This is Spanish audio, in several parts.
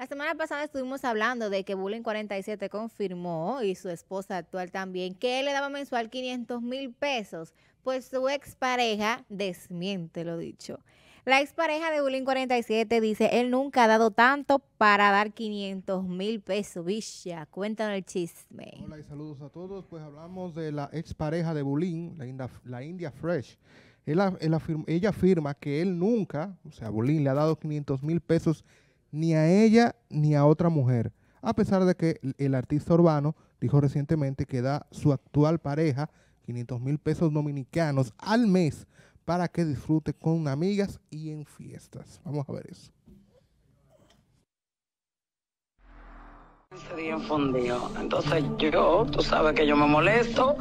La semana pasada estuvimos hablando de que Bullying 47 confirmó y su esposa actual también que él le daba mensual 500 mil pesos, pues su expareja desmiente lo dicho. La expareja de Bulín 47 dice, él nunca ha dado tanto para dar 500 mil pesos. Bicha, cuéntanos el chisme. Hola y saludos a todos. Pues hablamos de la expareja de Bulín, la India, Fresh. ella afirma que él nunca, o sea, Bulín le ha dado 500 mil pesos ni a ella ni a otra mujer, a pesar de que el artista urbano dijo recientemente que da su actual pareja 500 mil pesos dominicanos al mes para que disfrute con amigas y en fiestas. Vamos a ver eso. día enfundió, Entonces yo, tú sabes que yo me molesto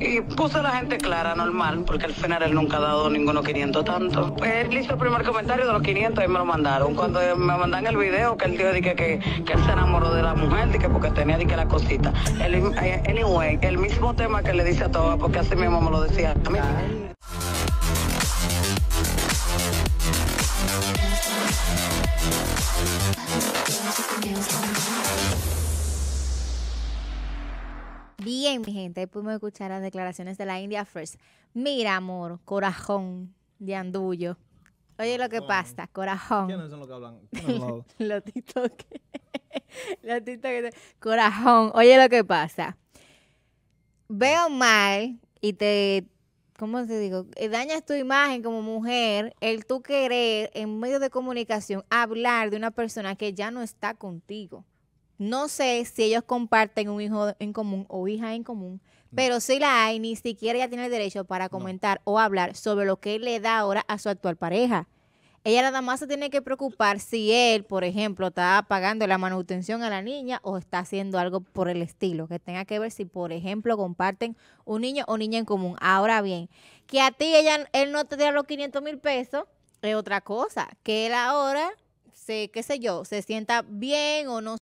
y puse la gente clara, normal, porque al final él nunca ha dado ninguno 500 tanto. Pues él hizo el primer comentario de los 500 y me lo mandaron. Cuando me mandan el video que el tío que, que, él se enamoró de la mujer, dije porque tenía que la cosita. El, anyway, el mismo tema que le dice a todos porque así mismo me lo decía a mí. mi gente, ahí pudimos escuchar las declaraciones de la India First. Mira, amor, corazón de andullo. Oye, lo que pasa, corazón. que Corazón, oye lo que pasa. Veo mal y te, ¿cómo se digo? Eh, dañas tu imagen como mujer, el tú querer en medio de comunicación hablar de una persona que ya no está contigo. No sé si ellos comparten un hijo en común o hija en común, pero si la hay, ni siquiera ella tiene el derecho para comentar o hablar sobre lo que él le da ahora a su actual pareja. Ella nada más se tiene que preocupar si él, por ejemplo, está pagando la manutención a la niña o está haciendo algo por el estilo, que tenga que ver si, por ejemplo, comparten un niño o niña en común. Ahora bien, que a ti ella, él no te dé los 500 mil pesos es otra cosa, que él ahora, qué sé yo, se sienta bien o no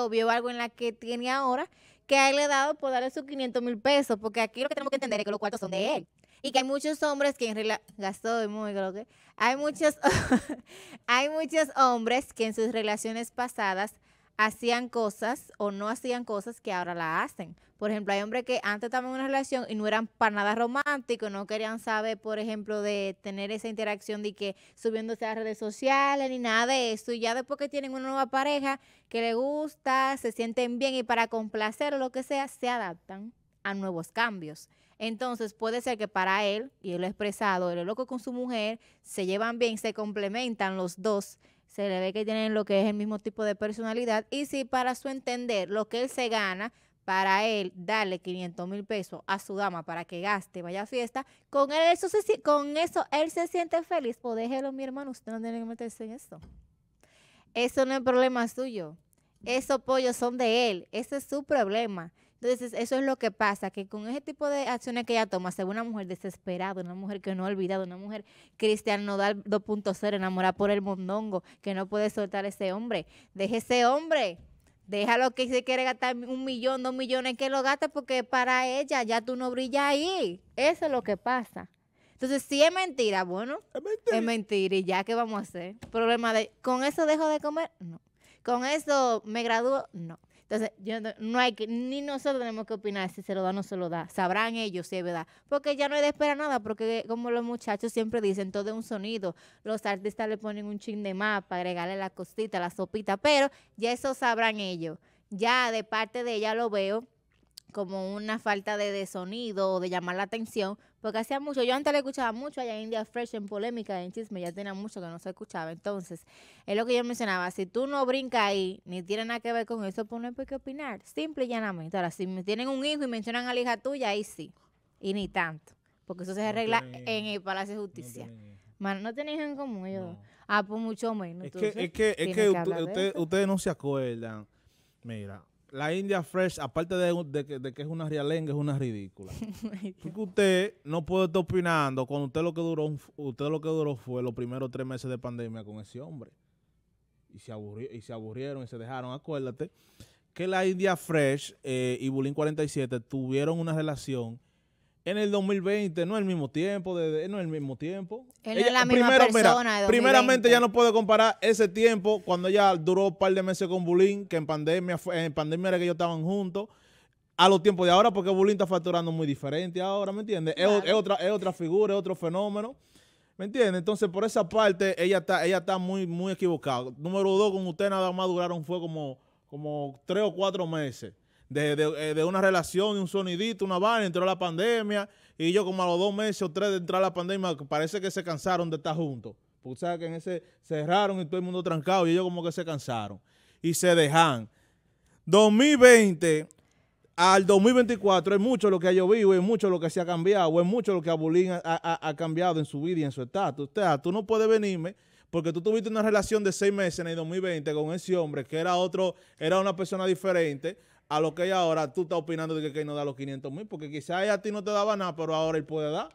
o vio algo en la que tiene ahora, que a él le ha dado por darle sus 500 mil pesos, porque aquí lo que tenemos que entender es que los cuartos son de él. Y que hay muchos hombres que en relación, gastó muy creo que, hay muchos, hay muchos hombres que en sus relaciones pasadas hacían cosas o no hacían cosas que ahora la hacen. Por ejemplo, hay hombres que antes estaban en una relación y no eran para nada románticos, no querían saber, por ejemplo, de tener esa interacción de que subiéndose a redes sociales ni nada de eso. Y ya después que tienen una nueva pareja que le gusta, se sienten bien y para complacer o lo que sea, se adaptan a nuevos cambios. Entonces puede ser que para él, y él lo ha expresado, él es loco con su mujer, se llevan bien, se complementan los dos se le ve que tienen lo que es el mismo tipo de personalidad y si para su entender lo que él se gana, para él darle 500 mil pesos a su dama para que gaste, vaya a fiesta, con, eso con eso él se siente feliz, O pues déjelo mi hermano, usted no tiene que meterse en eso. Eso no es problema suyo, esos pollos son de él, ese es su problema. Entonces, eso es lo que pasa, que con ese tipo de acciones que ella toma, según una mujer desesperada, una mujer que no ha olvidado, una mujer da Nodal 2.0, enamorada por el mondongo, que no puede soltar a ese hombre. Deje ese hombre. Déjalo que se quiere gastar un millón, dos millones, que lo gaste porque para ella ya tú no brillas ahí. Eso es lo que pasa. Entonces, si es mentira, bueno, es mentira. y ya, ¿qué vamos a hacer? Problema de, ¿con eso dejo de comer? No. ¿Con eso me gradúo? No. Entonces, yo no, hay que, ni nosotros tenemos que opinar si se lo da o no se lo da. Sabrán ellos si es verdad. Porque ya no hay de esperar nada, porque como los muchachos siempre dicen, todo es un sonido. Los artistas le ponen un chin de más para agregarle la costita, la sopita, pero ya eso sabrán ellos. Ya de parte de ella lo veo como una falta de, sonido o de llamar la atención, porque hacía mucho, yo antes le escuchaba mucho allá en India Fresh, en polémica, en chisme, ya tenía mucho que no se escuchaba, entonces, es lo que yo mencionaba, si tú no brincas ahí, ni tiene nada que ver con eso, pues no hay por qué opinar, simple y llanamente, ahora, si tienen un hijo y mencionan a la hija tuya, ahí sí, y ni tanto, porque eso se arregla en el Palacio de Justicia. No Mano, no tenéis en común ellos. Ah, pues mucho menos. Es que, es que, ustedes no se acuerdan. Mira, la India Fresh, aparte de, que, es una realenga, es una ridícula. Porque usted no puede estar opinando cuando usted lo que duró usted lo que duró fue los primeros tres meses de pandemia con ese hombre. Y se, y se aburrieron y se dejaron. Acuérdate que la India Fresh eh, y Bulín 47 tuvieron una relación en el 2020 no es el mismo tiempo, no es el mismo tiempo. primero, mira, primeramente ya no puedo comparar ese tiempo cuando ella duró un par de meses con Bulín, que en pandemia en pandemia era que ellos estaban juntos, a los tiempos de ahora, porque Bulín está facturando muy diferente ahora, ¿me entiendes? Es, otra, figura, es otro fenómeno. ¿Me entiendes? Entonces, por esa parte, ella está, ella está muy, muy equivocada. Número dos, con usted nada más duraron fue como, como tres o cuatro meses de, de, eh, de una relación, un sonidito, una vaina, entró la pandemia, y yo como a los dos meses o tres de entrar la pandemia, parece que se cansaron de estar juntos. Porque sabes que en ese cerraron y todo el mundo trancado, y ellos como que se cansaron. Y se dejan. 2020 al 2024 es mucho lo que ha llovido, es mucho lo que se ha cambiado, es mucho lo que Abulín ha, ha cambiado en su vida y en su estatus. O sea, tú no puedes venirme porque tú tuviste una relación de seis meses en el 2020 con ese hombre que era otro, era una persona diferente a lo que hay ahora tú estás opinando de que, no da los 500 mil, porque quizás a ti no te daba nada, pero ahora él puede dar.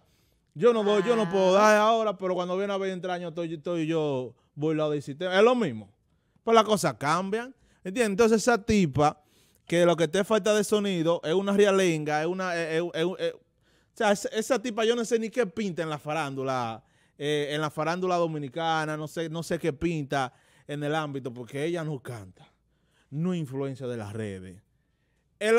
Yo no voy, yo no puedo dar ah. ahora, pero cuando viene a 20 años estoy, estoy yo lado del sistema. Es lo mismo. Pero pues las cosas cambian. ¿Entiendes? Entonces esa tipa que lo que te falta de sonido es una realenga, es una... Es, o sea, esa tipa yo no sé ni qué pinta en la farándula, eh, en la farándula dominicana, no sé, no sé qué pinta en el ámbito, porque ella no canta, no influencia de las redes el,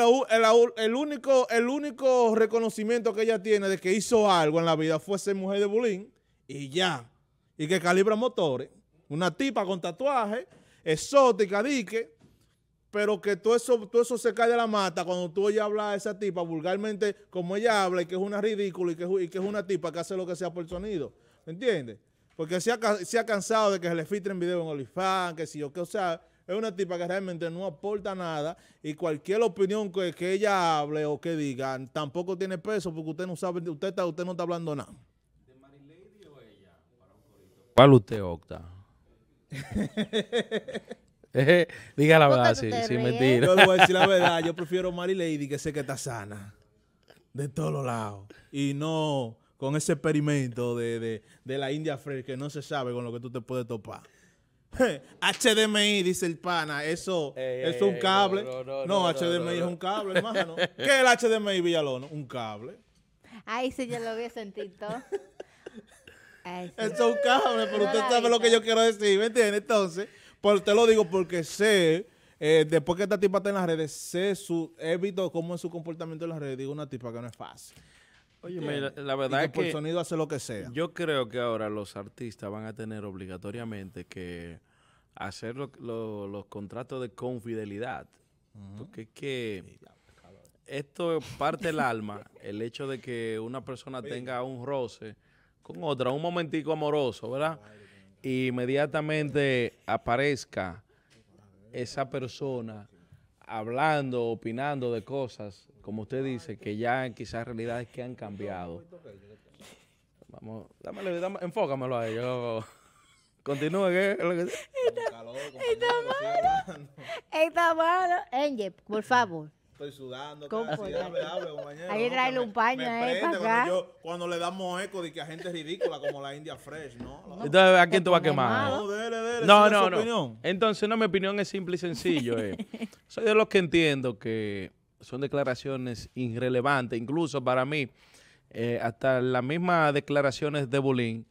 el, único, el único reconocimiento que ella tiene de que hizo algo en la vida fue ser mujer de bullying y ya. Y que calibra motores. Una tipa con tatuaje, exótica, dique, pero que todo eso, todo eso se cae de la mata cuando tú oyes hablar a esa tipa vulgarmente como ella habla y que es una ridícula y que, es una tipa que hace lo que sea por el sonido. ¿me ¿Entiendes? Porque se ha, cansado de que se le filtren videos en OnlyFans, que si yo, qué o sea es una tipa que realmente no aporta nada y cualquier opinión que, ella hable o que diga tampoco tiene peso porque usted no sabe, usted, usted no está hablando nada. ¿De Marilady o ella? ¿Cuál usted opta? Diga la verdad, sí, sin mentir. Yo le voy a decir la verdad, yo prefiero Marilady que sé que está sana de todos los lados y no con ese experimento de, de la India Fresh que no se sabe con lo que tú te puedes topar. HDMI, dice el pana, eso es un cable. No, HDMI es un cable, hermano. ¿Qué es el HDMI villalono Un cable. Ay, sí, yo lo vi sentito sentir Eso es un cable, pero usted sabe lo que yo quiero decir, ¿me entiende? Entonces, pues te lo digo porque sé, eh, después que esta tipa está en las redes, sé su, he cómo es su comportamiento en las redes. Digo, una tipa que no es fácil. Oye, la verdad es que por sonido hace lo que sea. Yo creo que ahora los artistas van a tener obligatoriamente que hacer los contratos de confidelidad. Porque es que esto parte el alma, el hecho de que una persona tenga un roce con otra, un momentico amoroso, ¿verdad? Y inmediatamente aparezca esa persona hablando, opinando de cosas como usted dice, que ya quizás realidades que han cambiado. Vamos, dámelo, enfócamelo a ellos. continúe, ¿qué? Está, malo, está malo. Angel, por favor. Estoy sudando. Casi, hable, Hay un paño, a para acá. Cuando, le damos eco de que a gente es ridícula como la India Fresh, ¿no? Entonces, ¿a quién tú vas a quemar? No, no, no, Entonces, no, mi opinión es simple y sencillo. Eh. Soy de los que entiendo que son declaraciones irrelevantes, incluso para mí, eh, hasta las mismas declaraciones de Bulín,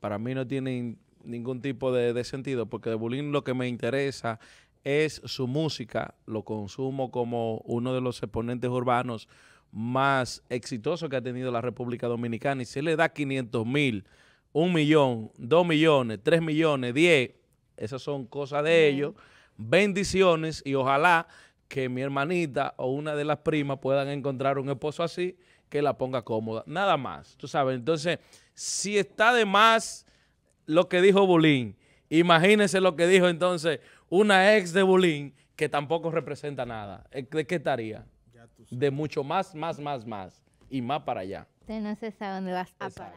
para mí no tienen ningún tipo de, sentido, porque de Bulín lo que me interesa es su música, lo consumo como uno de los exponentes urbanos más exitosos que ha tenido la República Dominicana, y se le da 500 mil, un millón, dos millones, tres millones, diez, esas son cosas de ellos, bendiciones, y ojalá que mi hermanita o una de las primas puedan encontrar un esposo así que la ponga cómoda. Nada más, tú sabes. Entonces, si está de más lo que dijo Bulín, imagínense lo que dijo entonces una ex de Bulín que tampoco representa nada. Eh, ¿De qué estaría? De mucho más, más, más, más. Y más para allá. Usted no se sabe dónde vas a parar.